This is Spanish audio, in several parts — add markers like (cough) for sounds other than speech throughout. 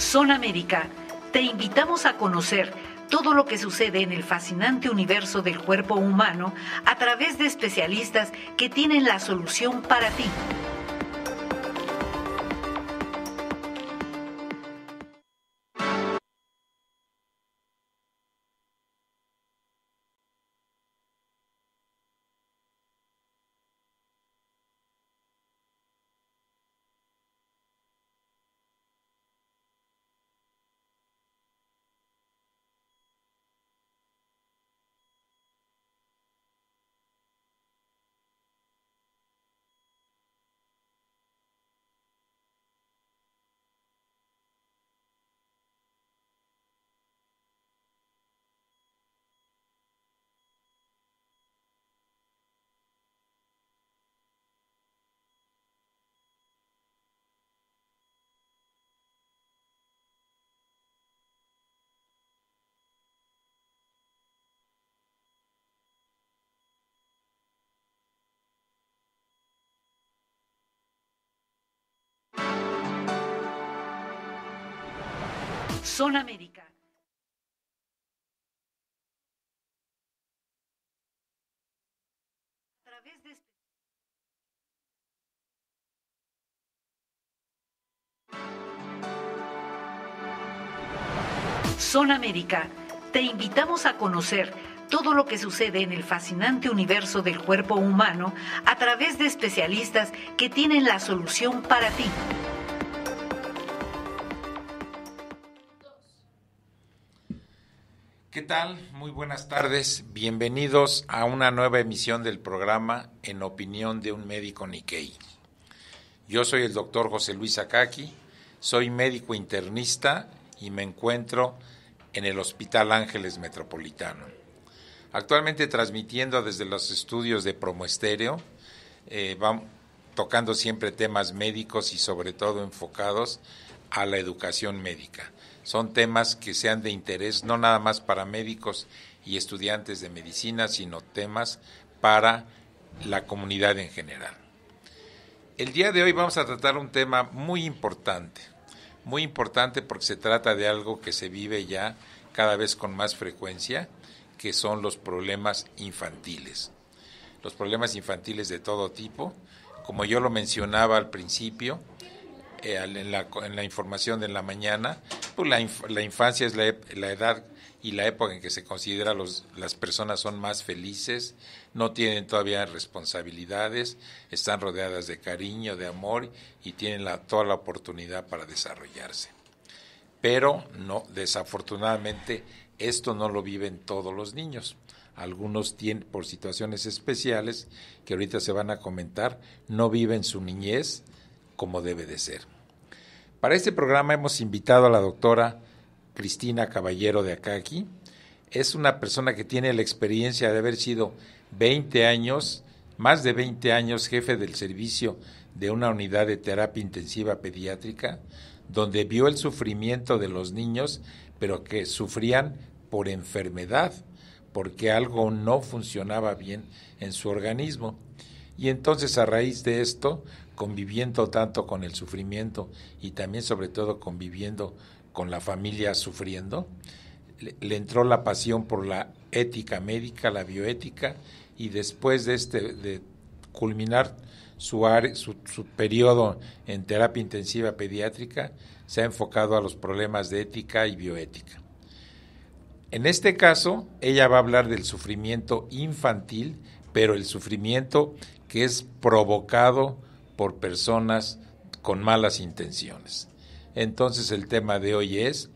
Zona América, te invitamos a conocer todo lo que sucede en el fascinante universo del cuerpo humano a través de especialistas que tienen la solución para ti. son América. Zona este América, te invitamos a conocer todo lo que sucede en el fascinante universo del cuerpo humano a través de especialistas que tienen la solución para ti. ¿Qué tal? Muy buenas tardes. Bienvenidos a una nueva emisión del programa En opinión de un médico Nikkei. Yo soy el doctor José Luis Akaki, soy médico internista y me encuentro en el Hospital Ángeles Metropolitano. Actualmente transmitiendo desde los estudios de Promoestéreo, eh, vamos, tocando siempre temas médicos y sobre todo enfocados a la educación médica son temas que sean de interés no nada más para médicos y estudiantes de medicina, sino temas para la comunidad en general. El día de hoy vamos a tratar un tema muy importante, muy importante porque se trata de algo que se vive ya cada vez con más frecuencia, que son los problemas infantiles. Los problemas infantiles de todo tipo, como yo lo mencionaba al principio, eh, en, la, información de la mañana, pues la, infancia es la, edad y la época en que se considera los, las personas son más felices, no tienen todavía responsabilidades, están rodeadas de cariño, de amor y tienen toda la oportunidad para desarrollarse. Pero no, desafortunadamente esto no lo viven todos los niños algunos tienen, por situaciones especiales que ahorita se van a comentar, no viven su niñez, como debe de ser. Para este programa hemos invitado a la doctora Cristina Caballero de Acaki. Es una persona que tiene la experiencia de haber sido 20 años, más de 20 años, jefe del servicio de una unidad de terapia intensiva pediátrica, donde vio el sufrimiento de los niños, pero que sufrían por enfermedad, porque algo no funcionaba bien en su organismo. Y entonces a raíz de esto conviviendo tanto con el sufrimiento y también sobre todo conviviendo con la familia sufriendo, le, entró la pasión por la ética médica, la bioética, y después de, este, de culminar su, su, su periodo en terapia intensiva pediátrica, se ha enfocado a los problemas de ética y bioética. En este caso, ella va a hablar del sufrimiento infantil, pero el sufrimiento que es provocado por personas con malas intenciones. Entonces el tema de hoy es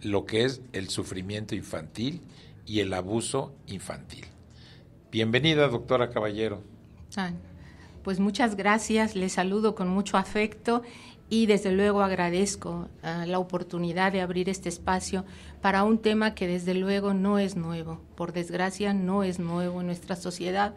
lo que es el sufrimiento infantil y el abuso infantil. Bienvenida, doctora Caballero. pues muchas gracias, les saludo con mucho afecto y desde luego agradezco ah, la oportunidad de abrir este espacio para un tema que desde luego no es nuevo, por desgracia no es nuevo en nuestra sociedad,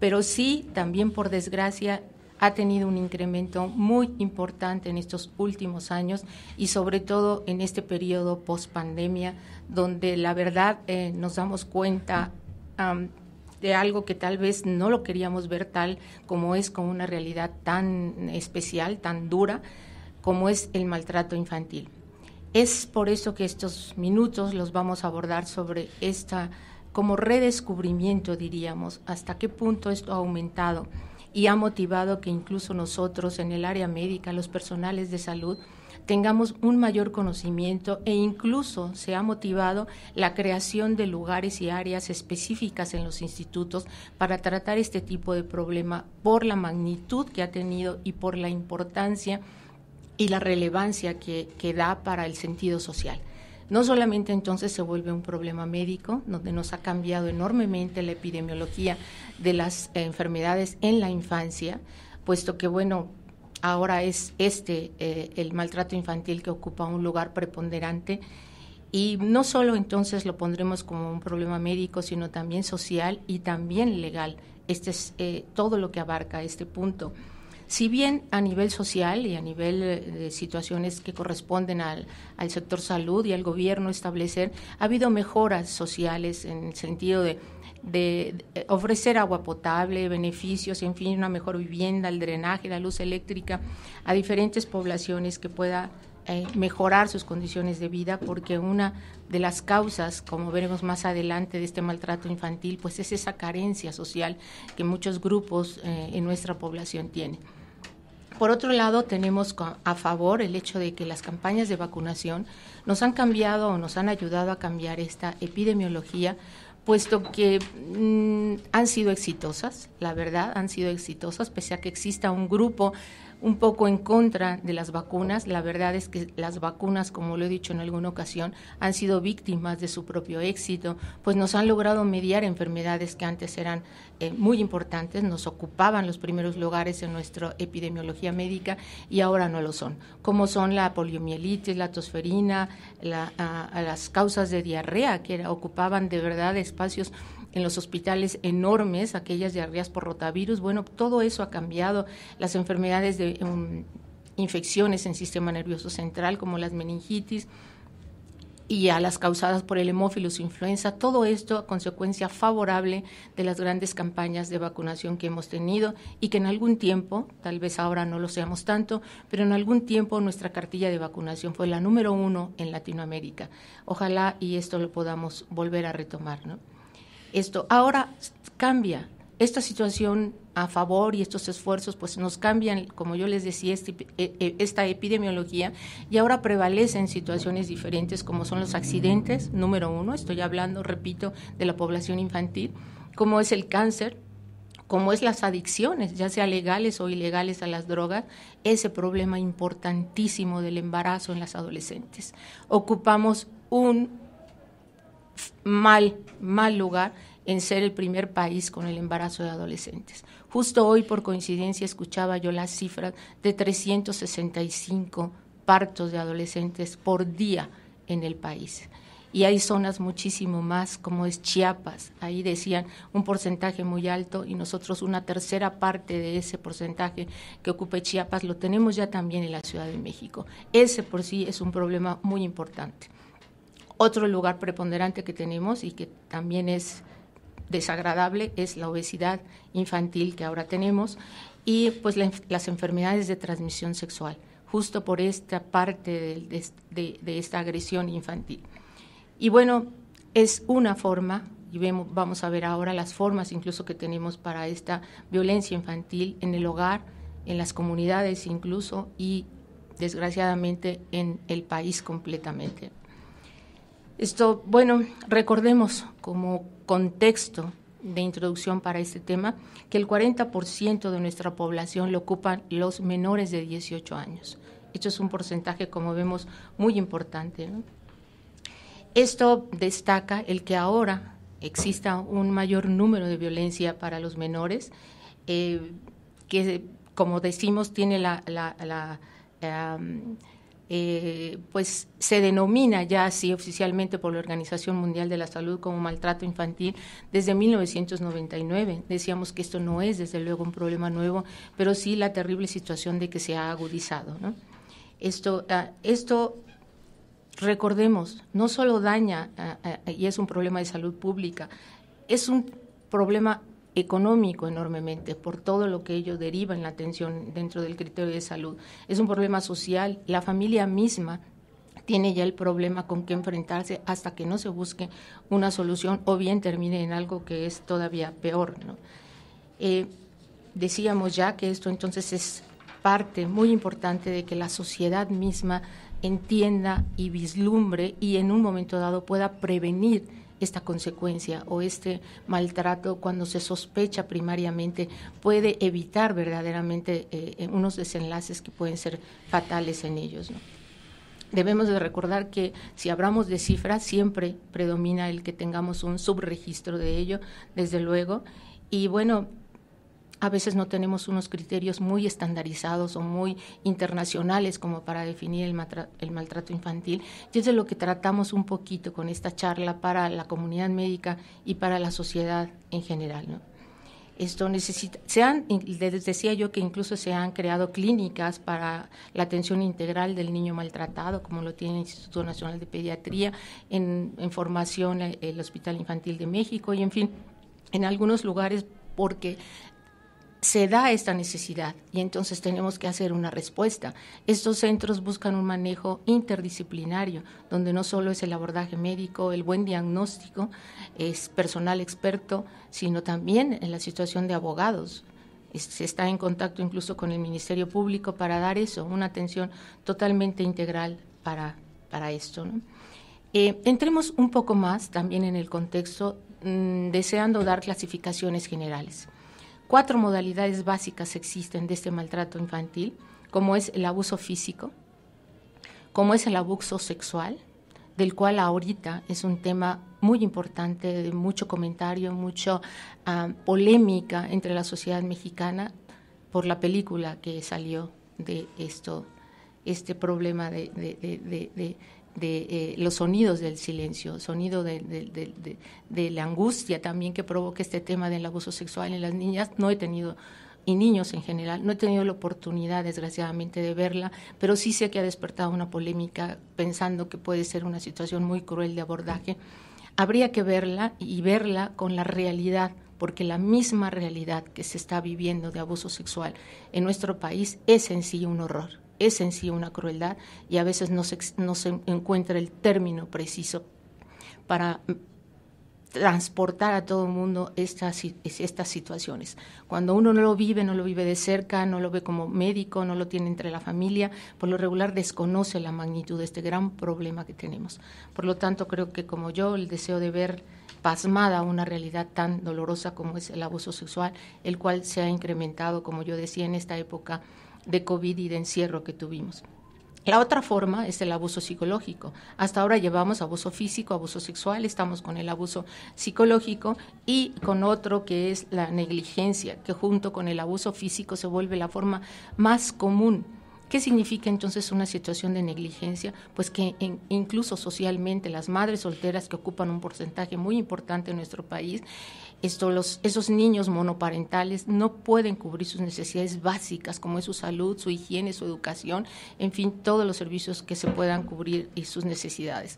pero sí también por desgracia ha tenido un incremento muy importante en estos últimos años y sobre todo en este periodo post pandemia, donde la verdad eh, nos damos cuenta de algo que tal vez no lo queríamos ver tal como es con una realidad tan especial, tan dura, como es el maltrato infantil. Es por eso que estos minutos los vamos a abordar sobre esta como redescubrimiento, diríamos, hasta qué punto esto ha aumentado y ha motivado que incluso nosotros en el área médica, los personales de salud, tengamos un mayor conocimiento e incluso se ha motivado la creación de lugares y áreas específicas en los institutos para tratar este tipo de problema por la magnitud que ha tenido y por la importancia y la relevancia que, que da para el sentido social. No solamente entonces se vuelve un problema médico, donde nos ha cambiado enormemente la epidemiología de las enfermedades en la infancia, puesto que, bueno, ahora es este eh, el maltrato infantil que ocupa un lugar preponderante. Y no solo entonces lo pondremos como un problema médico, sino también social y también legal. Este es eh, todo lo que abarca este punto. Si bien a nivel social y a nivel eh, de situaciones que corresponden al, al sector salud y al gobierno establecer, ha habido mejoras sociales en el sentido de ofrecer agua potable, beneficios, en fin, una mejor vivienda, el drenaje, la luz eléctrica a diferentes poblaciones que pueda eh, mejorar sus condiciones de vida, porque una de las causas, como veremos más adelante, de este maltrato infantil, pues es esa carencia social que muchos grupos eh, en nuestra población tienen por otro lado, tenemos a favor el hecho de que las campañas de vacunación nos han cambiado o nos han ayudado a cambiar esta epidemiología, puesto que mm, han sido exitosas, la verdad, han sido exitosas, pese a que exista un grupo un poco en contra de las vacunas. La verdad es que las vacunas, como lo he dicho en alguna ocasión, han sido víctimas de su propio éxito, pues nos han logrado mediar enfermedades que antes eran eh, muy importantes, nos ocupaban los primeros lugares en nuestra epidemiología médica y ahora no lo son, como son la poliomielitis, la tosferina, las causas de diarrea que ocupaban de verdad espacios en los hospitales enormes, aquellas diarreas por rotavirus. Bueno, todo eso ha cambiado. Las enfermedades de em, infecciones en sistema nervioso central, como las meningitis, y a las causadas por el su influenza, todo esto a consecuencia favorable de las grandes campañas de vacunación que hemos tenido y que en algún tiempo, tal vez ahora no lo seamos tanto, pero en algún tiempo nuestra cartilla de vacunación fue la número uno en Latinoamérica. Ojalá y esto lo podamos volver a retomar, ¿no? esto. Ahora cambia esta situación a favor y estos esfuerzos pues nos cambian, como yo les decía, este e, e, esta epidemiología y ahora prevalecen situaciones diferentes como son los accidentes, número uno, estoy hablando, repito, de la población infantil, como es el cáncer, como es las adicciones, ya sea legales o ilegales a las drogas, ese problema importantísimo del embarazo en las adolescentes. Ocupamos un mal, mal lugar en ser el primer país con el embarazo de adolescentes. Justo hoy, por coincidencia, escuchaba yo las cifras de 365 partos de adolescentes por día en el país. Y hay zonas muchísimo más, como es Chiapas. Ahí decían un porcentaje muy alto y nosotros una tercera parte de ese porcentaje que ocupa Chiapas lo tenemos ya también en la Ciudad de México. Ese por sí es un problema muy importante. Otro lugar preponderante que tenemos y que también es desagradable es la obesidad infantil que ahora tenemos y pues las enfermedades de transmisión sexual, justo por esta parte de, esta agresión infantil. Y bueno, es una forma, y vamos a ver ahora las formas incluso que tenemos para esta violencia infantil en el hogar, en las comunidades incluso y desgraciadamente en el país completamente. Esto, bueno, recordemos como contexto de introducción para este tema que el 40% de nuestra población lo ocupan los menores de 18 años. Esto es un porcentaje, como vemos, muy importante. Esto destaca el que ahora exista un mayor número de violencia para los menores, eh, que como decimos tiene la, eh, eh, pues se denomina ya así oficialmente por la Organización Mundial de la Salud como maltrato infantil desde 1999. Decíamos que esto no es desde luego un problema nuevo, pero sí la terrible situación de que se ha agudizado. Esto, ah, esto recordemos, no solo daña, y es un problema de salud pública, es un problema económico enormemente por todo lo que ello deriva en la atención dentro del criterio de salud. Es un problema social. La familia misma tiene ya el problema con qué enfrentarse hasta que no se busque una solución o bien termine en algo que es todavía peor. ¿no? Eh, decíamos ya que esto entonces es parte muy importante de que la sociedad misma entienda y vislumbre y en un momento dado pueda prevenir esta consecuencia o este maltrato cuando se sospecha primariamente puede evitar verdaderamente eh, eh, unos desenlaces que pueden ser fatales en ellos. Debemos de recordar que si hablamos de cifras, siempre predomina el que tengamos un subregistro de ello, desde luego. Y bueno, a veces no tenemos unos criterios muy estandarizados o muy internacionales como para definir el, maltrato infantil. Y es de lo que tratamos un poquito con esta charla para la comunidad médica y para la sociedad en general. Esto necesita, se les decía yo que incluso se han creado clínicas para la atención integral del niño maltratado, como lo tiene el Instituto Nacional de Pediatría, en, en formación eh, el Hospital Infantil de México y en fin, en algunos lugares porque se da esta necesidad y entonces tenemos que hacer una respuesta. Estos centros buscan un manejo interdisciplinario, donde no solo es el abordaje médico, el buen diagnóstico, es personal experto, sino también en la situación de abogados. se está en contacto incluso con el Ministerio Público para dar eso, una atención totalmente integral para, esto. Eh, entremos un poco más también en el contexto, mm, deseando dar clasificaciones generales. Cuatro modalidades básicas existen de este maltrato infantil, como es el abuso físico, como es el abuso sexual, del cual ahorita es un tema muy importante, de mucho comentario, mucha ah, polémica entre la sociedad mexicana por la película que salió de esto, este problema de de eh, los sonidos del silencio, sonido de, la angustia también que provoca este tema del abuso sexual en las niñas. No he tenido, y niños en general, no he tenido la oportunidad desgraciadamente de verla, pero sí sé que ha despertado una polémica pensando que puede ser una situación muy cruel de abordaje. Habría que verla y verla con la realidad porque la misma realidad que se está viviendo de abuso sexual en nuestro país es en sí un horror es en sí una crueldad y a veces no se, no se encuentra el término preciso para mm, transportar a todo el mundo estas, estas situaciones. Cuando uno no lo vive, no lo vive de cerca, no lo ve como médico, no lo tiene entre la familia, por lo regular desconoce la magnitud de este gran problema que tenemos. Por lo tanto, creo que como yo, el deseo de ver pasmada una realidad tan dolorosa como es el abuso sexual, el cual se ha incrementado, como yo decía, en esta época de COVID y de encierro que tuvimos. La otra forma es el abuso psicológico. Hasta ahora llevamos abuso físico, abuso sexual, estamos con el abuso psicológico y con otro que es la negligencia, que junto con el abuso físico se vuelve la forma más común. ¿Qué significa entonces una situación de negligencia? Pues que incluso socialmente las madres solteras que ocupan un porcentaje muy importante en nuestro país esos niños monoparentales no pueden cubrir sus necesidades básicas, como es su salud, su higiene, su educación, en fin, todos los servicios que se puedan cubrir y eh, sus necesidades.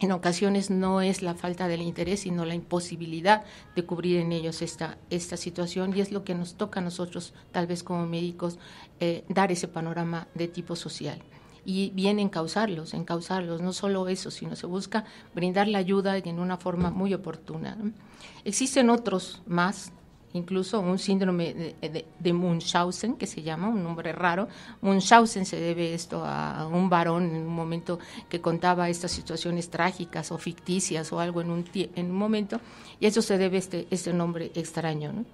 En ocasiones no es la falta del interés, sino la imposibilidad de cubrir en ellos esta, situación y es lo que nos toca a nosotros, tal vez como médicos, eh, dar ese panorama de tipo social y causarlos, en causarlos, no solo eso, sino se busca brindar la ayuda en una forma muy oportuna. Existen otros más, incluso un síndrome de, de, Munchausen, que se llama, un nombre raro. Munchausen se debe esto a un varón en un momento que contaba estas situaciones trágicas o ficticias o algo en un, en un momento, y eso se debe a este, este nombre extraño. ¿no?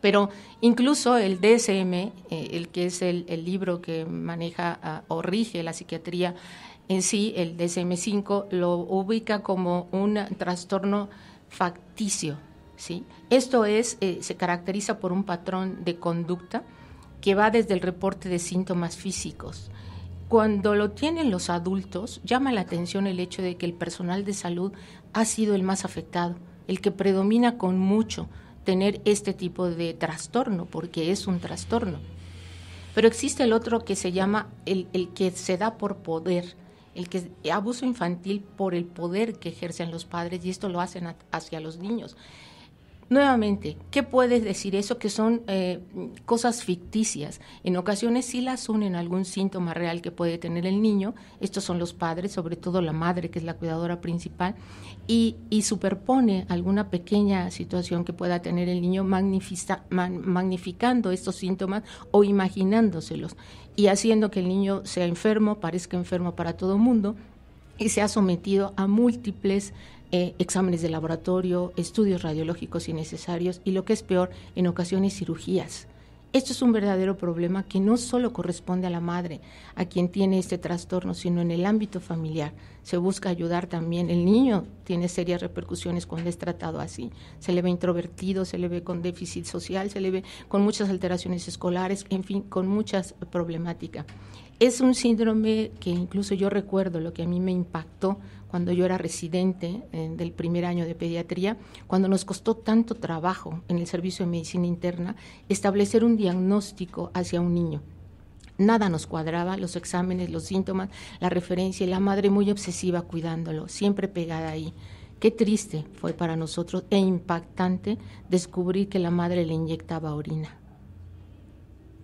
Pero incluso el DSM, eh, el que es el, libro que maneja ah, o rige la psiquiatría en sí, el DSM-5, lo ubica como un trastorno facticio. Esto es, eh, se caracteriza por un patrón de conducta que va desde el reporte de síntomas físicos. Cuando lo tienen los adultos, llama la atención el hecho de que el personal de salud ha sido el más afectado, el que predomina con mucho tener este tipo de trastorno, porque es un trastorno. Pero existe el otro que se llama el, que se da por poder, el que abuso infantil por el poder que ejercen los padres y esto lo hacen hacia los niños. Nuevamente, ¿qué puedes decir eso que son eh, cosas ficticias? En ocasiones sí las unen a algún síntoma real que puede tener el niño, estos son los padres, sobre todo la madre que es la cuidadora principal, y, superpone alguna pequeña situación que pueda tener el niño magnificando estos síntomas o imaginándoselos y haciendo que el niño sea enfermo, parezca enfermo para todo el mundo y sea sometido a múltiples eh, exámenes de laboratorio, estudios radiológicos innecesarios y lo que es peor, en ocasiones cirugías. Esto es un verdadero problema que no solo corresponde a la madre, a quien tiene este trastorno, sino en el ámbito familiar. Se busca ayudar también. El niño tiene serias repercusiones cuando es tratado así. Se le ve introvertido, se le ve con déficit social, se le ve con muchas alteraciones escolares, en fin, con muchas problemáticas. Es un síndrome que incluso yo recuerdo lo que a mí me impactó cuando yo era residente del primer año de pediatría, cuando nos costó tanto trabajo en el servicio de medicina interna establecer un diagnóstico hacia un niño nada nos cuadraba, los exámenes, los síntomas, la referencia y la madre muy obsesiva cuidándolo, siempre pegada ahí. Qué triste fue para nosotros e impactante descubrir que la madre le inyectaba orina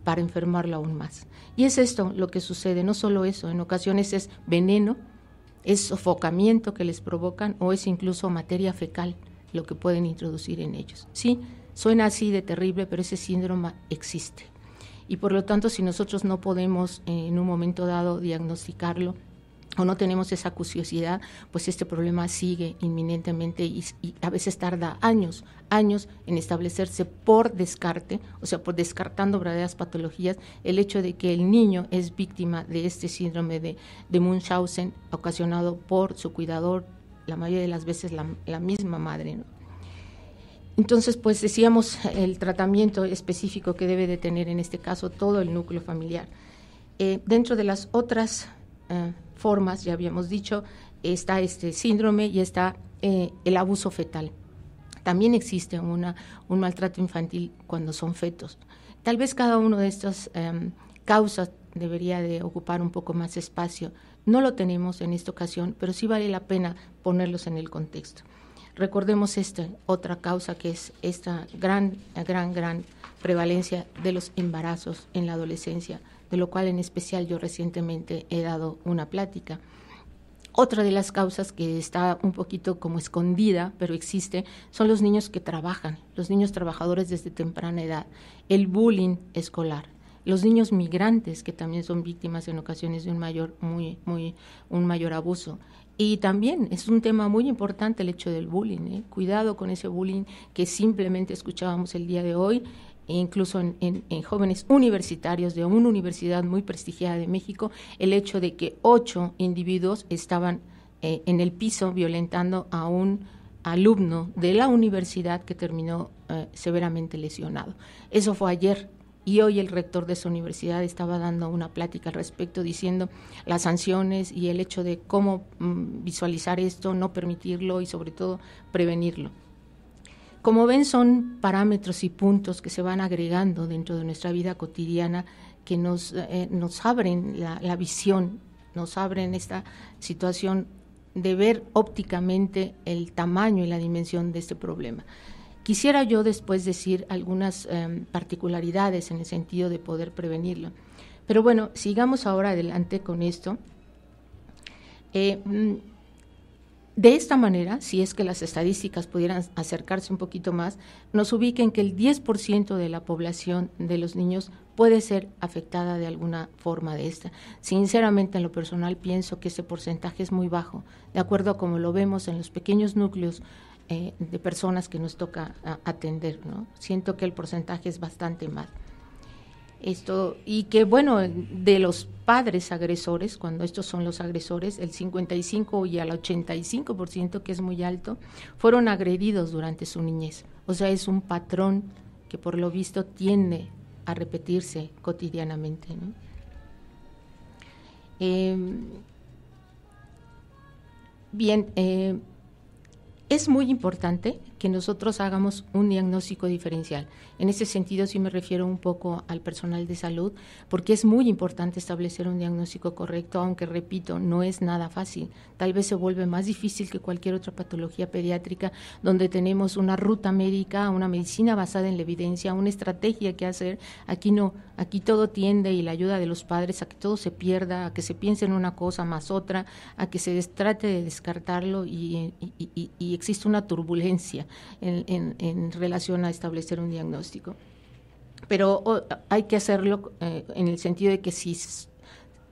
para enfermarlo aún más. Y es esto lo que sucede, no solo eso, en ocasiones es veneno es sofocamiento que les provocan o es incluso materia fecal lo que pueden introducir en ellos. Sí, suena así de terrible, pero ese síndrome existe. Y por lo tanto, si nosotros no podemos eh, en un momento dado diagnosticarlo, o no tenemos esa curiosidad, pues este problema sigue inminentemente y, a veces tarda años, años en establecerse por descarte, o sea, por descartando verdaderas patologías, el hecho de que el niño es víctima de este síndrome de, de Munchausen ocasionado por su cuidador, la mayoría de las veces la, misma madre. Entonces, pues decíamos el tratamiento específico que debe de tener en este caso todo el núcleo familiar. Eh, dentro de las otras Ah. formas, ya habíamos dicho, está este síndrome y está eh, el abuso fetal. También existe un maltrato infantil cuando son fetos. Tal vez cada uno de estas em, causas debería de ocupar un poco más espacio. No lo tenemos en esta ocasión, pero sí vale la pena ponerlos en el contexto. Recordemos esta otra causa que es esta gran, gran, gran prevalencia de los embarazos en la adolescencia de lo cual en especial yo recientemente he dado una plática. Otra de las causas que está un poquito como escondida, pero existe, son los niños que trabajan, los niños trabajadores desde temprana edad, el bullying escolar, los niños migrantes que también son víctimas en ocasiones de un mayor muy muy un mayor abuso. Y también es un tema muy importante el hecho del bullying. ¿eh? Cuidado con ese bullying que simplemente escuchábamos el día de hoy incluso en, jóvenes universitarios de una universidad muy prestigiada de México, el hecho de que ocho individuos estaban eh, en el piso violentando a un alumno de la universidad que terminó eh, severamente lesionado. Eso fue ayer y hoy el rector de esa universidad estaba dando una plática al respecto diciendo las sanciones y el hecho de cómo mm, visualizar esto, no permitirlo y sobre todo prevenirlo. Como ven, son parámetros y puntos que se van agregando dentro de nuestra vida cotidiana que nos, eh, nos abren la, visión, nos abren esta situación de ver ópticamente el tamaño y la dimensión de este problema. Quisiera yo después decir algunas em, particularidades en el sentido de poder prevenirlo. Pero bueno, sigamos ahora adelante con esto. Eh, mm, de esta manera, si es que las estadísticas pudieran acercarse un poquito más, nos ubiquen que el 10% de la población de los niños puede ser afectada de alguna forma de esta. Sinceramente, en lo personal, pienso que ese porcentaje es muy bajo, de acuerdo a como lo vemos en los pequeños núcleos eh, de personas que nos toca atender. ¿no? Siento que el porcentaje es bastante mal. Esto, y que bueno, de los padres agresores, cuando estos son los agresores, el 55 y al 85%, que es muy alto, fueron agredidos durante su niñez. O sea, es un patrón que por lo visto tiende a repetirse cotidianamente. Em, bien, eh, es muy importante que nosotros hagamos un diagnóstico diferencial. En ese sentido sí me refiero un poco al personal de salud, porque es muy importante establecer un diagnóstico correcto, aunque repito, no es nada fácil. Tal vez se vuelve más difícil que cualquier otra patología pediátrica, donde tenemos una ruta médica, una medicina basada en la evidencia, una estrategia que hacer. Aquí no, aquí todo tiende y la ayuda de los padres a que todo se pierda, a que se piense en una cosa más otra, a que se trate de descartarlo y, y existe una turbulencia en, relación a establecer un diagnóstico. Pero hay que hacerlo eh, en el sentido de que si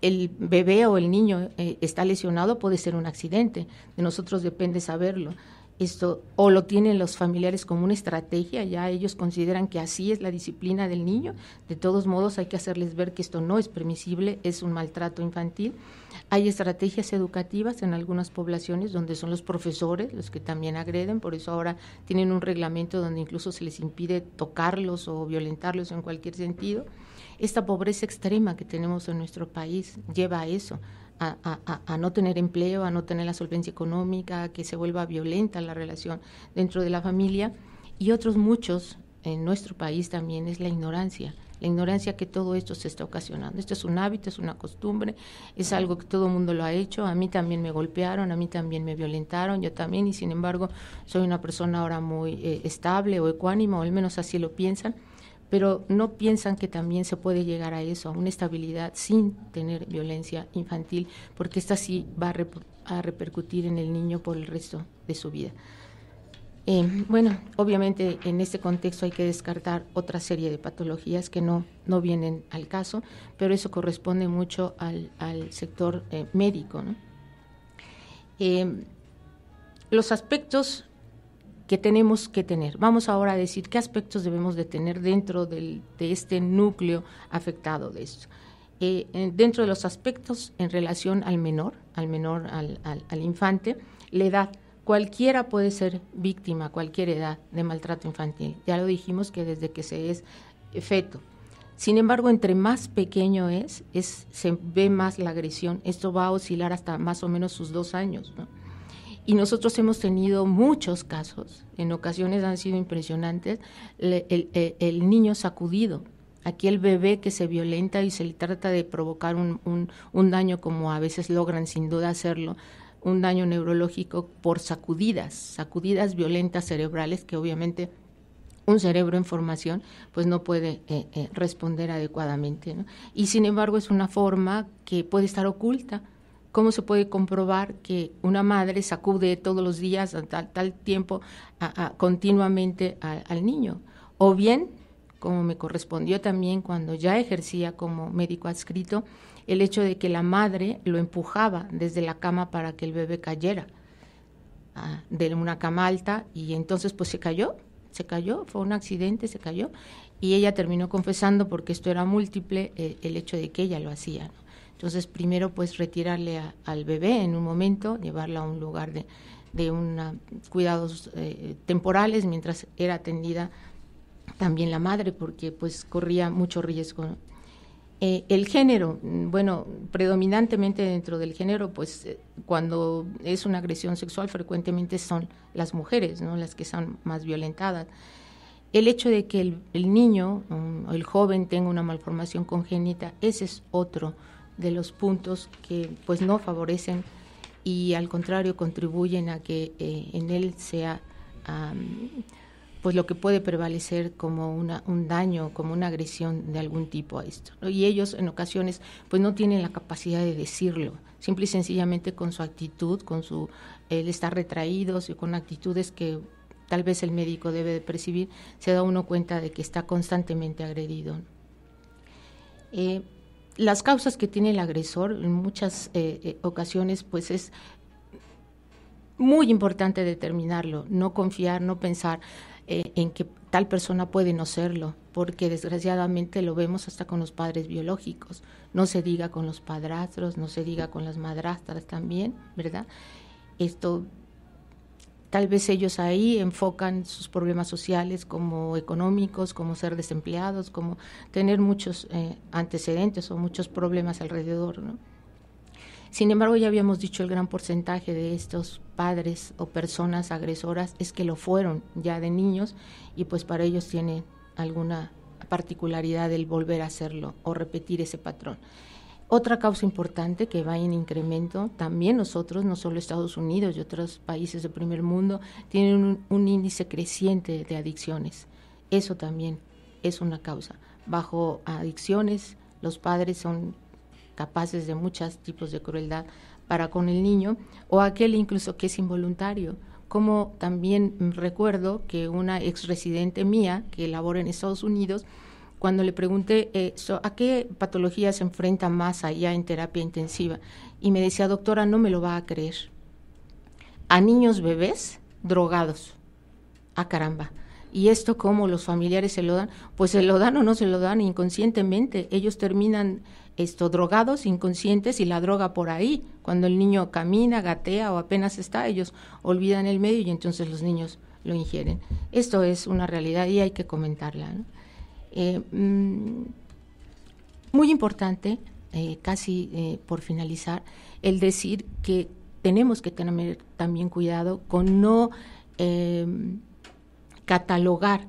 el bebé o el niño eh, está lesionado puede ser un accidente. De nosotros depende saberlo. Esto, o lo tienen los familiares como una estrategia, ya ellos consideran que así es la disciplina del niño. De todos modos, hay que hacerles ver que esto no es permisible, es un maltrato infantil hay estrategias educativas en algunas poblaciones donde son los profesores los que también agreden, por eso ahora tienen un reglamento donde incluso se les impide tocarlos o violentarlos en cualquier sentido. Esta pobreza extrema que tenemos en nuestro país lleva a eso, a, no tener empleo, a no tener la solvencia económica, a que se vuelva violenta la relación dentro de la familia. Y otros muchos en nuestro país también es la ignorancia la ignorancia que todo esto se está ocasionando. Esto es un hábito, es una costumbre, es algo que todo el mundo lo ha hecho. A mí también me golpearon, a mí también me violentaron, yo también, y sin embargo soy una persona ahora muy eh, estable o ecuánima, o al menos así lo piensan pero no piensan que también se puede llegar a eso, a una estabilidad sin tener violencia infantil, porque esta sí va a repercutir en el niño por el resto de su vida. Eh, bueno, obviamente en este contexto hay que descartar otra serie de patologías que no, no vienen al caso, pero eso corresponde mucho al, sector eh, médico. Eh, los aspectos que tenemos que tener. Vamos ahora a decir qué aspectos debemos de tener dentro de este núcleo afectado de esto. dentro de los aspectos en relación al menor, al menor, al, al, al infante, la edad Cualquiera puede ser víctima, cualquier edad, de maltrato infantil. Ya lo dijimos que desde que se es feto. Sin embargo, entre más pequeño es, es se ve más la agresión. Esto va a oscilar hasta más o menos sus dos años. Y nosotros hemos tenido muchos casos, en ocasiones han sido impresionantes, e, el, niño sacudido, aquel bebé que se violenta y se le trata de provocar un, daño como a veces logran sin duda hacerlo un daño neurológico por sacudidas, sacudidas violentas cerebrales que obviamente un cerebro en formación pues no puede eh, eh, responder adecuadamente. Y sin embargo es una forma que puede estar oculta. ¿Cómo se puede comprobar que una madre sacude todos los días a tal, tal tiempo a, continuamente al niño? O bien, como me correspondió también cuando ya ejercía como médico adscrito, el hecho de que la madre lo empujaba desde la cama para que el bebé cayera ah, de una cama alta y entonces pues se cayó, se cayó, fue un accidente, se cayó y ella terminó confesando porque esto era múltiple eh, el hecho de que ella lo hacía. Entonces primero pues retirarle al bebé en un momento, llevarla a un lugar de, de una, cuidados eh, temporales mientras era atendida también la madre porque pues corría mucho riesgo. Eh, el género, mm, bueno, predominantemente dentro del género, pues eh, cuando es una agresión sexual frecuentemente son las mujeres, ¿no? Las que son más violentadas. El hecho de que el, niño o el joven tenga una malformación congénita, ese es otro de los puntos que pues no favorecen y al contrario contribuyen a que eh, en él sea pues lo que puede prevalecer como un daño, como una agresión de algún tipo a esto. Y ellos en ocasiones pues no tienen la capacidad de decirlo, simple y sencillamente con su actitud, con su el estar retraídos y con actitudes que tal vez el médico debe de percibir, se da uno cuenta de que está constantemente agredido. Eh, las causas que tiene el agresor en muchas eh, eh, ocasiones pues es muy importante determinarlo, no confiar, no pensar. Eh, en que tal persona puede no serlo, porque desgraciadamente lo vemos hasta con los padres biológicos, no se diga con los padrastros, no se diga con las madrastras también, ¿verdad? Esto tal vez ellos ahí enfocan sus problemas sociales como económicos, como ser desempleados, como tener muchos eh, antecedentes o muchos problemas alrededor, ¿no? Sin embargo, ya habíamos dicho el gran porcentaje de estos padres o personas agresoras es que lo fueron ya de niños y pues para ellos tiene alguna particularidad el volver a hacerlo o repetir ese patrón. Otra causa importante que va en incremento, también nosotros, no solo Estados Unidos y otros países del primer mundo, tienen un, un índice creciente de adicciones. Eso también es una causa. Bajo adicciones, los padres son capaces de muchos tipos de crueldad para con el niño, o aquel incluso que es involuntario, como también recuerdo que una ex residente mía que labora en Estados Unidos, cuando le pregunté eh, a qué patología se enfrenta más allá en terapia intensiva, y me decía, doctora, no me lo va a creer. A niños bebés drogados. a ah, caramba. ¿Y esto cómo los familiares se lo dan? Pues se lo dan o no se lo dan inconscientemente. Ellos terminan esto drogados, inconscientes y la droga por ahí. Cuando el niño camina, gatea o apenas está, ellos olvidan el medio y entonces los niños lo ingieren. Esto es una realidad y hay que comentarla. Eh, mm, muy importante, eh, casi eh, por finalizar, el decir que tenemos que tener también cuidado con no catalogar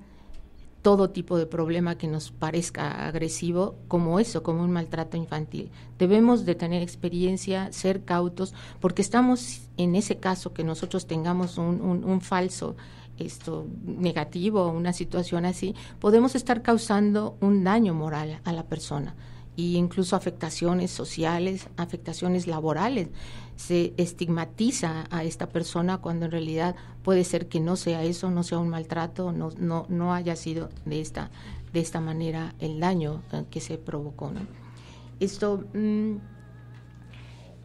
todo tipo de problema que nos parezca agresivo como eso, como un maltrato infantil. Debemos de tener experiencia, ser cautos, porque estamos en ese caso que nosotros tengamos un, falso esto negativo, una situación así, podemos estar causando un daño moral a la persona y e incluso afectaciones sociales, afectaciones laborales. Se estigmatiza a esta persona cuando en realidad puede ser que no sea eso, no sea un maltrato, no, no, no haya sido de esta, de esta manera el daño eh, que se provocó. Esto, mm,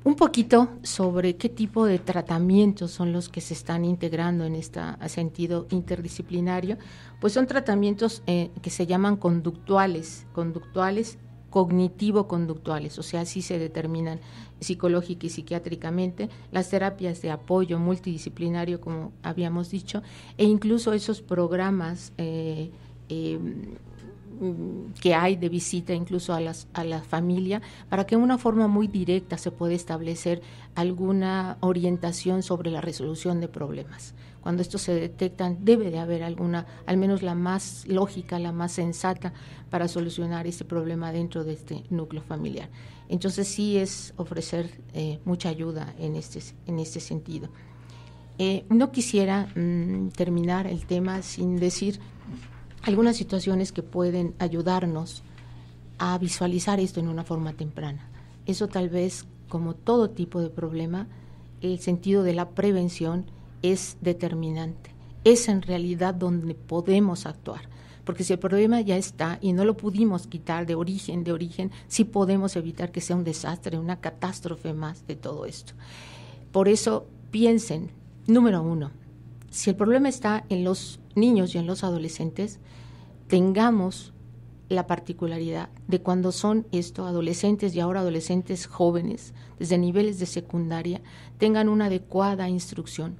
un poquito sobre qué tipo de tratamientos son los que se están integrando en este sentido interdisciplinario, pues son tratamientos eh, que se llaman conductuales, conductuales cognitivo-conductuales, o sea, así se determinan psicológica y psiquiátricamente, las terapias de apoyo multidisciplinario, como habíamos dicho, e incluso esos programas eh, eh, que hay de visita incluso a, las, a la familia, para que de una forma muy directa se pueda establecer alguna orientación sobre la resolución de problemas cuando estos se detectan, debe de haber alguna, al menos la más lógica, la más sensata para solucionar este problema dentro de este núcleo familiar. Entonces sí es ofrecer eh, mucha ayuda en este, en este sentido. Eh, no quisiera mm, terminar el tema sin decir algunas situaciones que pueden ayudarnos a visualizar esto en una forma temprana. Eso tal vez, como todo tipo de problema, el sentido de la prevención es determinante. Es en realidad donde podemos actuar. Porque si el problema ya está y no lo pudimos quitar de origen, de origen, sí podemos evitar que sea un desastre, una catástrofe más de todo esto. Por eso piensen, número uno, si el problema está en los niños y en los adolescentes, tengamos la particularidad de cuando son esto adolescentes y ahora adolescentes jóvenes, desde niveles de secundaria, tengan una adecuada instrucción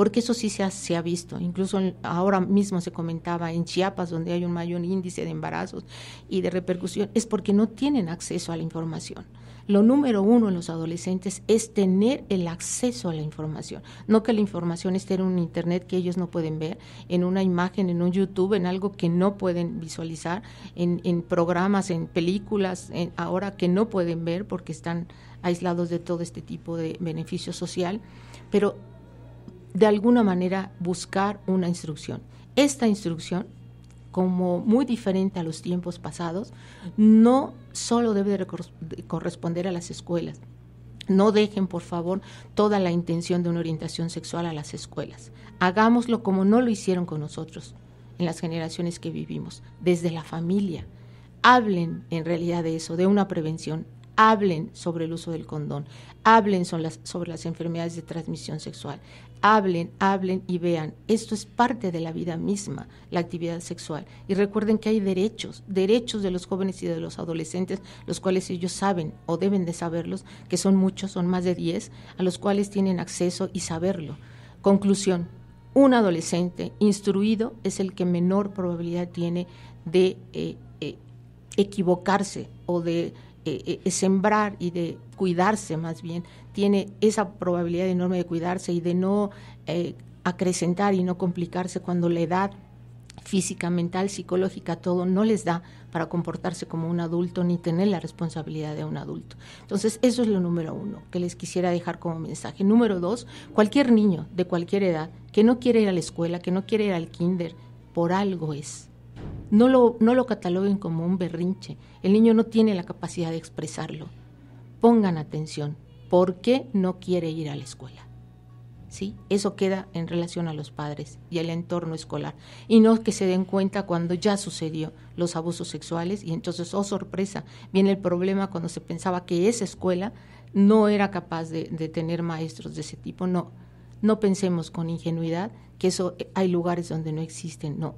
porque eso sí se ha, visto. Incluso ahora mismo se comentaba en Chiapas, donde hay un mayor índice de embarazos y de repercusión, es porque no tienen acceso a la información. Lo número uno en los adolescentes es tener el acceso a la información, no que la información esté en un Internet que ellos no pueden ver, en una imagen, en un YouTube, en algo que no pueden visualizar, en, programas, en películas, ahora que no pueden ver porque están aislados de todo este tipo de beneficio social. Pero de alguna manera buscar una instrucción. Esta instrucción, como muy diferente a los tiempos pasados, no solo debe corresponder a las escuelas. No dejen, por favor, toda la intención de una orientación sexual a las escuelas. Hagámoslo como no lo hicieron con nosotros en las generaciones que vivimos, desde la familia. Hablen en realidad de eso, de una prevención hablen sobre el uso del condón, hablen sobre las, enfermedades de transmisión sexual, hablen, hablen y vean. Esto es parte de la vida misma, la actividad sexual. Y recuerden que hay derechos, derechos de los jóvenes y de los adolescentes, los cuales ellos saben o deben de saberlos, que son muchos, son más de 10, a los cuales tienen acceso y saberlo. Conclusión, un adolescente instruido es el que menor probabilidad tiene de eh, eh, equivocarse o de eh, eh, sembrar y de cuidarse más bien, tiene esa probabilidad enorme de cuidarse y de no eh, acrecentar y no complicarse cuando la edad física, mental, psicológica, todo no les da para comportarse como un adulto ni tener la responsabilidad de un adulto. Entonces, eso es lo número uno que les quisiera dejar como mensaje. Número dos, cualquier niño de cualquier edad que no quiere ir a la escuela, que no quiere ir al kinder, por algo es no lo, cataloguen como un berrinche. El niño no tiene la capacidad de expresarlo. Pongan atención. ¿Por qué no quiere ir a la escuela? ¿Sí? Eso queda en relación a los padres y al entorno escolar. Y no que se den cuenta cuando ya sucedió los abusos sexuales y entonces, oh sorpresa, viene el problema cuando se pensaba que esa escuela no era capaz de, de tener maestros de ese tipo. No, no pensemos con ingenuidad que eso eh, hay lugares donde no existen. No,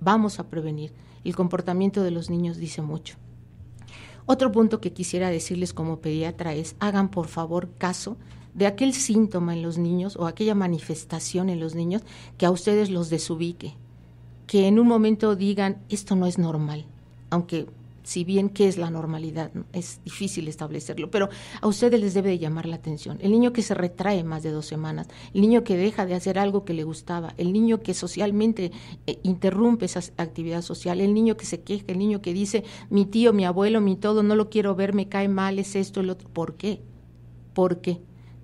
vamos a prevenir. El comportamiento de los niños dice mucho. Otro punto que quisiera decirles como pediatra es, hagan por favor caso de aquel síntoma en los niños o aquella manifestación en los niños que a ustedes los desubique, que en un momento digan, esto no es normal, aunque si bien qué es la normalidad, es difícil establecerlo, pero a ustedes les debe de llamar la atención. El niño que se retrae más de dos semanas, el niño que deja de hacer algo que le gustaba, el niño que socialmente eh, interrumpe esa actividad social, el niño que se queja, el niño que dice, mi tío, mi abuelo, mi todo, no lo quiero ver, me cae mal, es esto, el otro. ¿Por qué? ¿Por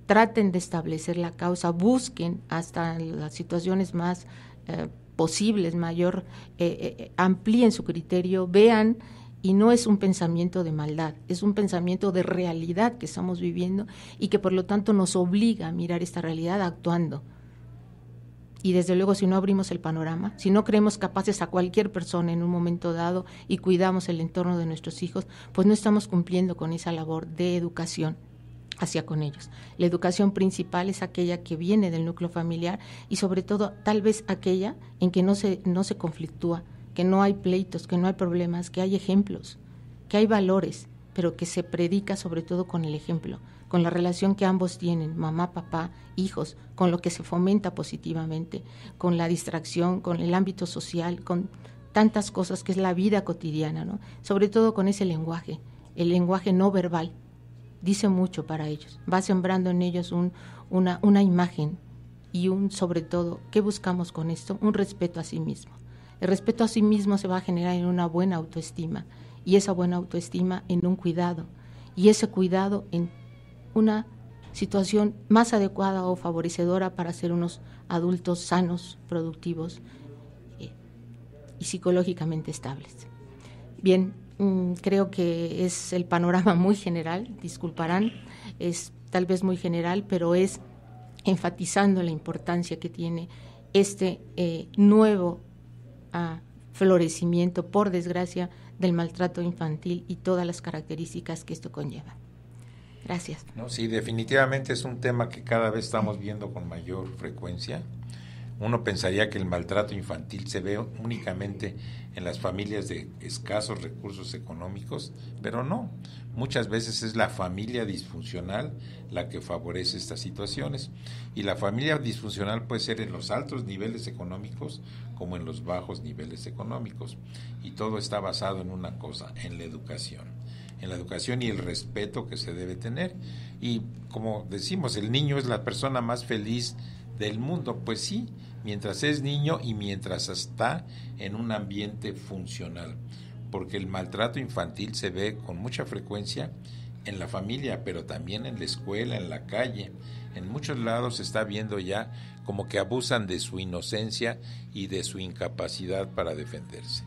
Traten de establecer la causa, busquen hasta las situaciones más... Eh, posibles, mayor, eh, amplíen su criterio, vean y no es un pensamiento de maldad, es un pensamiento de realidad que estamos viviendo y que por lo tanto nos obliga a mirar esta realidad actuando. Y desde luego si no abrimos el panorama, si no creemos capaces a cualquier persona en un momento dado y cuidamos el entorno de nuestros hijos, pues no estamos cumpliendo con esa labor de educación hacia con ellos. La educación principal es aquella que viene del núcleo familiar y sobre todo tal vez aquella en que no se, no se conflictúa que no hay pleitos, que no hay problemas, que hay ejemplos, que hay valores, pero que se predica sobre todo con el ejemplo, con la relación que ambos tienen, mamá, papá, hijos, con lo que se fomenta positivamente, con la distracción, con el ámbito social, con tantas cosas que es la vida cotidiana, ¿no? Sobre todo con ese lenguaje, el lenguaje no verbal, dice mucho para ellos, va sembrando en ellos una, una imagen y un, sobre todo, ¿qué buscamos con esto? Un respeto a sí mismo. El respeto a sí mismo se va a generar en una buena autoestima y esa buena autoestima en un cuidado y ese cuidado en una situación más adecuada o favorecedora para ser unos adultos sanos, productivos eh, y psicológicamente estables. Bien, mm, creo que es el panorama muy general, disculparán, es tal vez muy general, pero es enfatizando la importancia que tiene este eh, nuevo florecimiento, por desgracia, del maltrato infantil y todas las características que esto conlleva. Gracias. No, sí, definitivamente es un tema que cada vez estamos viendo con mayor frecuencia uno pensaría que el maltrato infantil se ve únicamente en las familias de escasos recursos económicos, pero no. Muchas veces es la familia disfuncional la que favorece estas situaciones. Y la familia disfuncional puede ser en los altos niveles económicos como en los bajos niveles económicos. Y todo está basado en una cosa, en la educación. En la educación y el respeto que se debe tener. Y como decimos, el niño es la persona más feliz del mundo. Pues sí, mientras es niño y mientras está en un ambiente funcional, porque el maltrato infantil se ve con mucha frecuencia en la familia, pero también en la escuela, en la calle. En muchos lados se está viendo ya como que abusan de su inocencia y de su incapacidad para defenderse.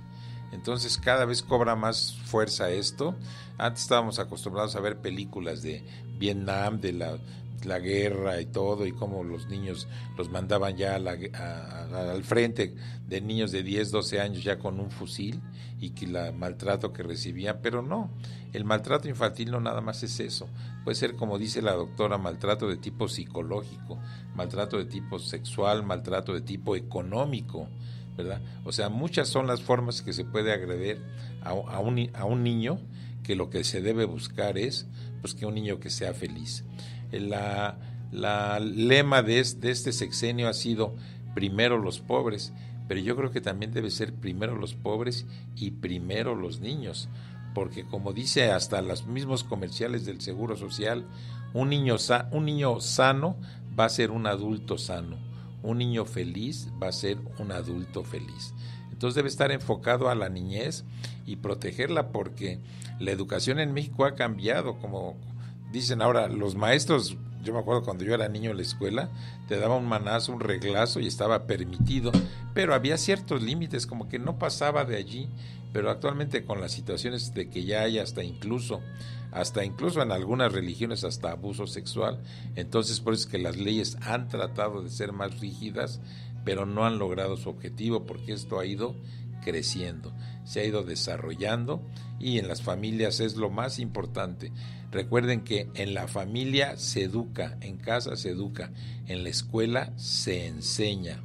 Entonces cada vez cobra más fuerza esto. Antes estábamos acostumbrados a ver películas de Vietnam, de la la guerra y todo, y cómo los niños los mandaban ya al frente de niños de 10, 12 años ya con un fusil y que el maltrato que recibían, pero no, el maltrato infantil no nada más es eso, puede ser como dice la doctora, maltrato de tipo psicológico, maltrato de tipo sexual, maltrato de tipo económico, ¿verdad? O sea, muchas son las formas que se puede agredir a, a un, un niño que lo que se debe buscar es pues, que un niño que sea feliz la, lema de, este, sexenio ha sido primero los pobres, pero yo creo que también debe ser primero los pobres y primero los niños, porque como dice hasta los mismos comerciales del Seguro Social, un niño, un niño sano va a ser un adulto sano, un niño feliz va a ser un adulto feliz. Entonces debe estar enfocado a la niñez y protegerla porque la educación en México ha cambiado, como, Dicen ahora, los maestros, yo me acuerdo cuando yo era niño en la escuela, te daba un manazo, un reglazo y estaba permitido, pero había ciertos límites, como que no pasaba de allí, pero actualmente con las situaciones de que ya hay hasta incluso, hasta incluso en algunas religiones hasta abuso sexual, entonces por eso es que las leyes han tratado de ser más rígidas, pero no han logrado su objetivo porque esto ha ido creciendo, se ha ido desarrollando y en las familias es lo más importante. Recuerden que en la familia se educa, en casa se educa, en la escuela se enseña.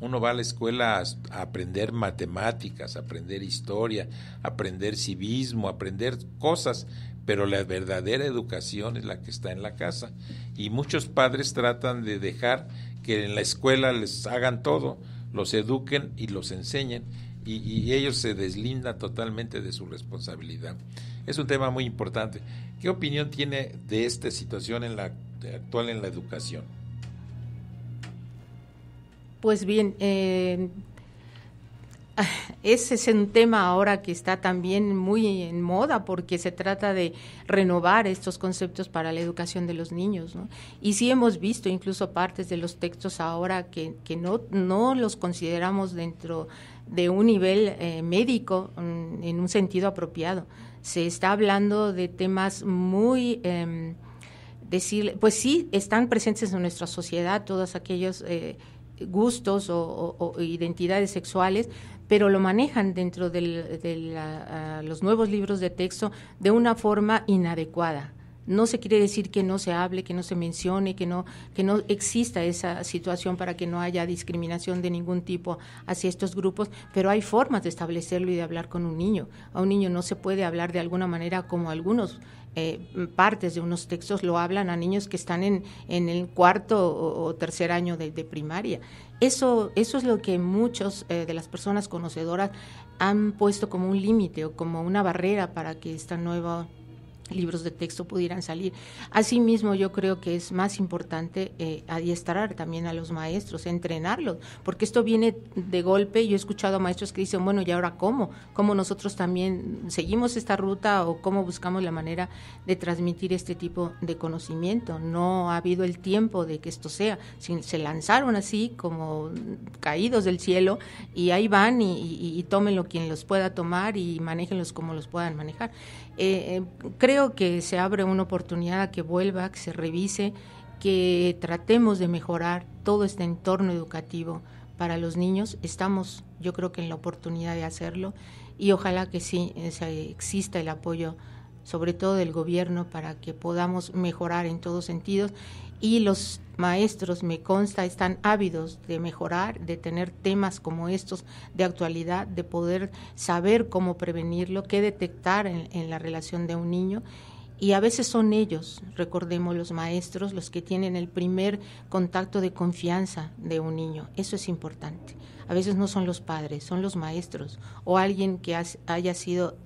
Uno va a la escuela a, aprender matemáticas, a aprender historia, a aprender civismo, a aprender cosas, pero la verdadera educación es la que está en la casa. Y muchos padres tratan de dejar que en la escuela les hagan todo, los eduquen y los enseñen y, ellos se deslindan totalmente de su responsabilidad. Es un tema muy importante. ¿Qué opinión tiene de esta situación en la, actual en la educación? Pues bien, eh, (laughs) ese es un tema ahora que está también muy en moda porque se trata de renovar estos conceptos para la educación de los niños. Y sí hemos visto incluso partes de los textos ahora que, no, no los consideramos dentro de un nivel eh, médico mm, en un sentido apropiado. Se está hablando de temas muy... Eh, pues sí, están presentes en nuestra sociedad todos aquellos eh, gustos o, identidades sexuales, pero lo manejan dentro de ah, los nuevos libros de texto de una forma inadecuada. No se quiere decir que no se hable, que no se mencione, que no, que no exista esa situación para que no haya discriminación de ningún tipo hacia estos grupos, pero hay formas de establecerlo y de hablar con un niño. A un niño no se puede hablar de alguna manera como algunos eh, partes de unos textos lo hablan a niños que están en, el cuarto o, tercer año de, primaria. Eso, eso es lo que muchas eh, de las personas conocedoras han puesto como un límite o como una barrera para que esta nueva libros de texto pudieran salir. Asimismo, yo creo que es más importante eh, adiestrar también a los maestros, entrenarlos, porque esto viene de golpe. Yo he escuchado a maestros que dicen, bueno, ¿y ahora cómo? ¿Cómo nosotros también seguimos esta ruta o cómo buscamos la manera de transmitir este tipo de conocimiento? No ha habido el tiempo de que esto sea. Se lanzaron así como caídos del cielo y ahí van y, tomen lo quien los pueda tomar y manéjenlos como los puedan manejar. Eh, em, creo que se abre una oportunidad que vuelva, que se revise, que tratemos de mejorar todo este entorno educativo para los niños. Estamos, yo creo que en la oportunidad de hacerlo y ojalá que sí eh, exista el apoyo sobre todo del gobierno, para que podamos mejorar en todos sentidos. Y los maestros, me consta, están ávidos de mejorar, de tener temas como estos de actualidad, de poder saber cómo prevenirlo, qué detectar en, la relación de un niño y a veces son ellos, recordemos los maestros, los que tienen el primer contacto de confianza de un niño. Eso es importante. A veces no son los padres, son los maestros o alguien que haya sido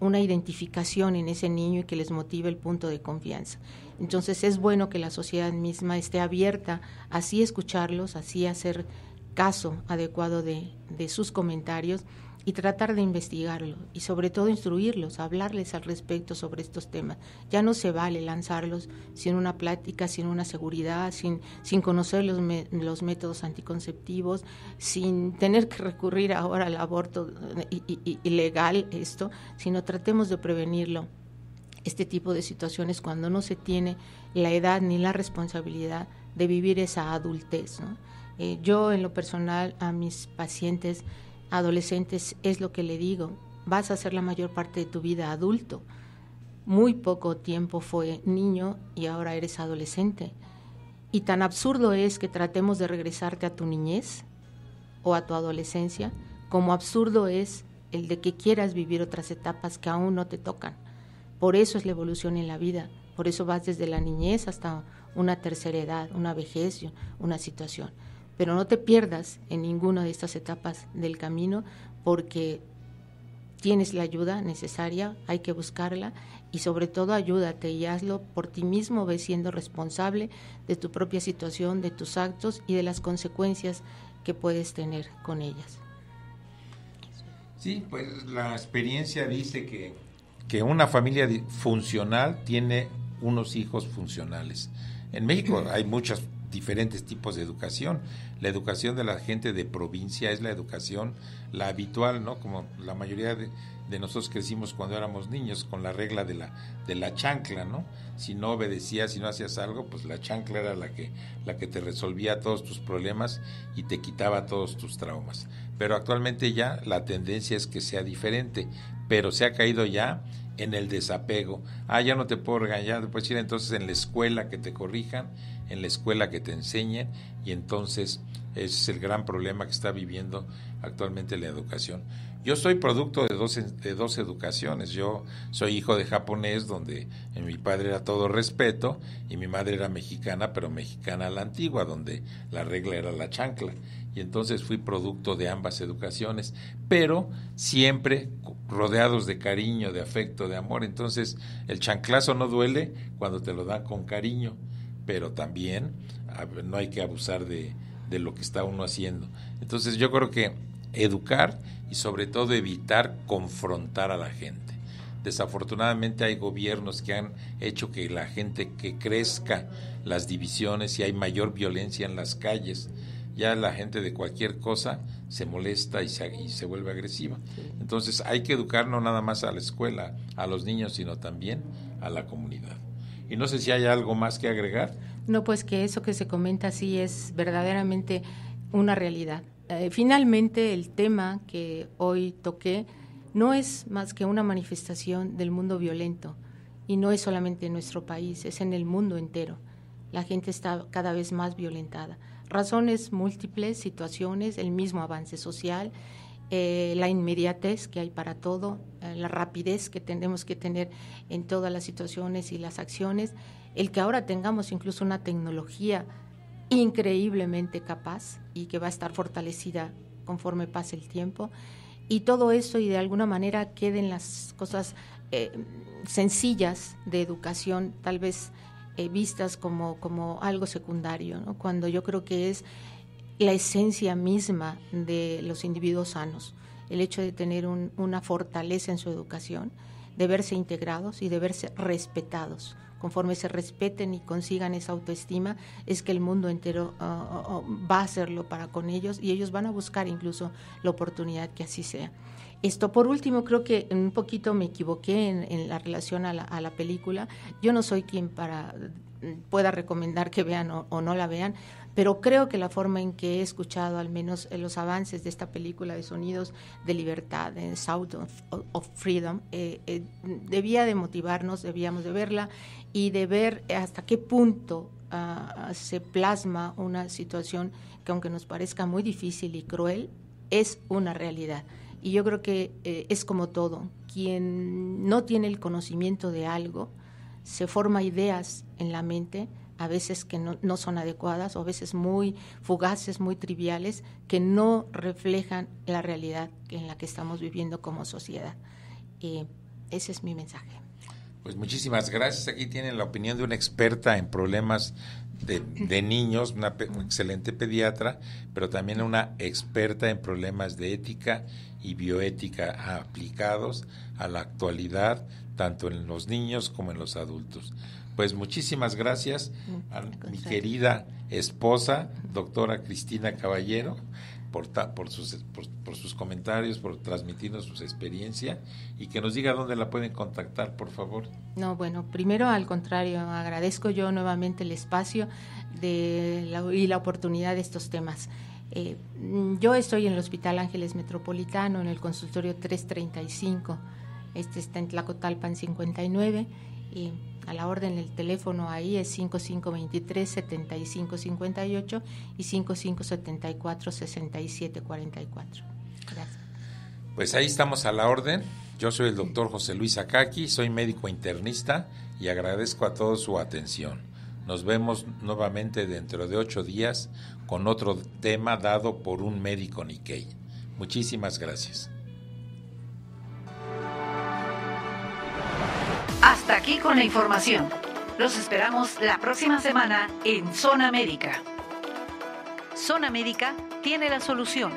una identificación en ese niño y que les motive el punto de confianza. Entonces es bueno que la sociedad misma esté abierta así escucharlos, así hacer caso adecuado de, de sus comentarios y tratar de investigarlo y sobre todo instruirlos, hablarles al respecto sobre estos temas. Ya no se vale lanzarlos sin una plática, sin una seguridad, sin, sin conocer los, métodos anticonceptivos, sin tener que recurrir ahora al aborto ilegal, eh, esto, sino tratemos de prevenirlo este tipo de situaciones cuando no se tiene la edad ni la responsabilidad de vivir esa adultez. Eh, yo en lo personal a mis pacientes adolescentes es lo que le digo, vas a ser la mayor parte de tu vida adulto. Muy poco tiempo fue niño y ahora eres adolescente. Y tan absurdo es que tratemos de regresarte a tu niñez o a tu adolescencia, como absurdo es el de que quieras vivir otras etapas que aún no te tocan. Por eso es la evolución en la vida, por eso vas desde la niñez hasta una tercera edad, una vejez, una situación pero no te pierdas en ninguna de estas etapas del camino porque tienes la ayuda necesaria, hay que buscarla y sobre todo ayúdate y hazlo por ti mismo, ve siendo responsable de tu propia situación, de tus actos y de las consecuencias que puedes tener con ellas. Sí, pues la experiencia dice que, que una familia funcional tiene unos hijos funcionales. En México (clears throat) hay muchas diferentes tipos de educación. La educación de la gente de provincia es la educación, la habitual, ¿no? Como la mayoría de, nosotros crecimos cuando éramos niños con la regla de la, de la chancla, ¿no? Si no obedecías, si no hacías algo, pues la chancla era la que, la que te resolvía todos tus problemas y te quitaba todos tus traumas. Pero actualmente ya la tendencia es que sea diferente, pero se ha caído ya en el desapego. Ah, ya no te puedo regañar, después ir entonces en la escuela que te corrijan en la escuela que te enseñen y entonces es el gran problema que está viviendo actualmente la educación. Yo soy producto de dos, de dos educaciones. Yo soy hijo de japonés, donde mi padre era todo respeto, y mi madre era mexicana, pero mexicana a la antigua, donde la regla era la chancla. Y entonces fui producto de ambas educaciones, pero siempre rodeados de cariño, de afecto, de amor. Entonces el chanclazo no duele cuando te lo dan con cariño pero también no hay que abusar de, lo que está uno haciendo. Entonces yo creo que educar y sobre todo evitar confrontar a la gente. Desafortunadamente hay gobiernos que han hecho que la gente que crezca las divisiones y hay mayor violencia en las calles. Ya la gente de cualquier cosa se molesta y se vuelve agresiva. Entonces hay que educar no nada más a la escuela, a los niños, sino también a la comunidad. Y no sé si hay algo más que agregar. No, pues que eso que se comenta sí es verdaderamente una realidad. Eh, finalmente, el tema que hoy toqué no es más que una manifestación del mundo violento y no es solamente en nuestro país, es en el mundo entero. La gente está cada vez más violentada. Razones múltiples, situaciones, el mismo avance social, eh, la inmediatez que hay para todo, eh, la rapidez que tenemos que tener en todas las situaciones y las acciones, el que ahora tengamos incluso una tecnología increíblemente capaz y que va a estar fortalecida conforme pase el tiempo, y todo eso y de alguna manera queden las cosas eh, sencillas de educación, tal vez vistas como, como algo secundario, cuando yo creo que es la esencia misma de los individuos sanos, el hecho de tener una fortaleza en su educación, de verse integrados y de verse respetados. Conforme se respeten y consigan esa autoestima, es que el mundo entero ah, ah, ah, va a hacerlo para con ellos y ellos van a buscar incluso la oportunidad que así sea. Esto, por último, creo que un poquito me equivoqué en, la relación a la, película. Yo no soy quien para mm, pueda recomendar que vean o no la vean, pero creo que la forma en que he escuchado al menos eh, los avances de esta película de sonidos de libertad, en South of, Freedom, eh, eh, debía de motivarnos, debíamos de verla y de ver hasta qué punto ah, se plasma una situación que aunque nos parezca muy difícil y cruel, es una realidad. Y yo creo que es como todo, quien no tiene el conocimiento de algo, se forma ideas en la mente a veces que no, son adecuadas o a veces muy fugaces, muy triviales, que no reflejan la realidad en la que estamos viviendo como sociedad. Eh, ese es mi mensaje. Pues muchísimas gracias. Aquí tienen la opinión de una experta en problemas de, (laughs) niños, una excelente pediatra, pero también una experta en problemas de ética y bioética aplicados a la actualidad, tanto en los niños como en los adultos pues muchísimas gracias mm, a mi querida esposa, doctora Cristina Caballero, por, por, sus, por, sus comentarios, por transmitirnos su experiencia y que nos diga dónde la pueden contactar, por favor. No, bueno, primero al contrario, agradezco yo nuevamente el espacio de la, y la oportunidad de estos temas. Eh, yo estoy en el Hospital Ángeles Metropolitano, en el consultorio 335, este está en Tlacotalpan 59 y a la orden el teléfono ahí es 5523-7558 y 5574-6744. Gracias. Pues ahí estamos a la orden. Yo soy el doctor José Luis Akaki, soy médico internista y agradezco a todos su atención. Nos vemos nuevamente dentro de ocho días con otro tema dado por un médico Nikkei. Muchísimas gracias. Hasta aquí con la información. Los esperamos la próxima semana en Zona Médica. Zona Médica tiene la solución.